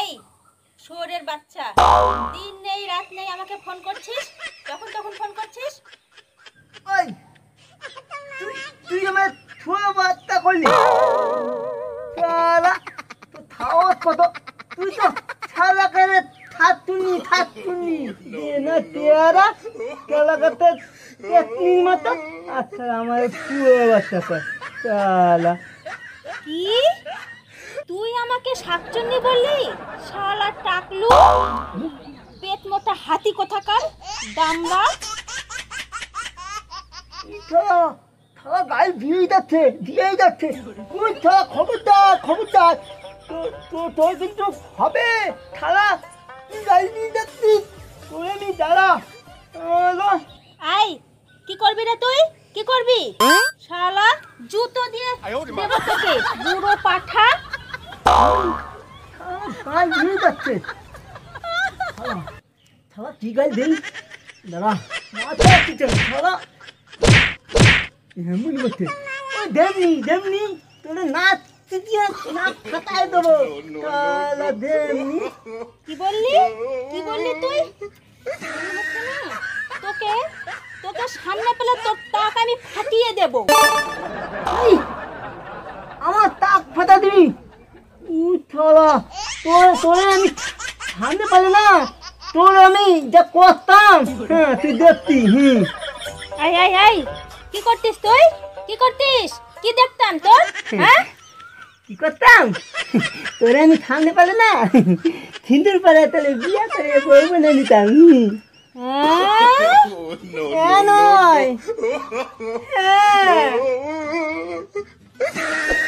এই শুয়োরের বাচ্চা দিন নেই রাত নেই আমাকে ফোন করছিস যখন তখন ফোন করছিস ওই তুই তুই আমার ছোঁয়া বাচ্চা করলি চালা তো থাও কত তুই তো ছালা করে থাতুনি থাতুনি না তেরা কেলা করতে এতনি মত আচ্ছা আমার শুয়োর বাচ্চা কর কি তুই আমাকে শাকচুন্নি বললি শালা টাকলু পেট মোটা হাতি কোথাকার দামরা খাওয়া গায়ে ভিড় যাচ্ছে দিয়েই যাচ্ছে তুই খাওয়া খবরদার খবরদার তোর কিন্তু হবে খালা তুই গায়ে নিয়ে যাচ্ছিস তুই আমি দাঁড়া আই কি করবি রে তুই কি করবি শালা জুতো দিয়ে দেবো তোকে বুড়ো পাঠা সারা নিয়ে যাচ্ছে সারা কি গাই দেই দাঁড়া মাথা কিছু সারা এমন করছে ওই দেমনি দেমনি তোরে নাচ দিয়ে নাচ খাতায় দেবো তাহলে দেমনি কি বললি কি বললি তুই তোকে তোকে সামনে পেলে তোর তাক আমি ফাটিয়ে দেবো আমার তাক ফাটা দিবি শালা তোর তোরে আমি সামনে পারলে না তোর আমি যা করতাম হ্যাঁ তুই দেখতি হুম আই আই আই কি করতিস তুই কি করতিস কি দেখতাম তোর হ্যাঁ কি করতাম তোরে আমি সামনে পারলে না হিন্দুর পারে তাহলে বিয়া করে বউ বলে নিতাম কেন হ্যাঁ, হ্যাঁ।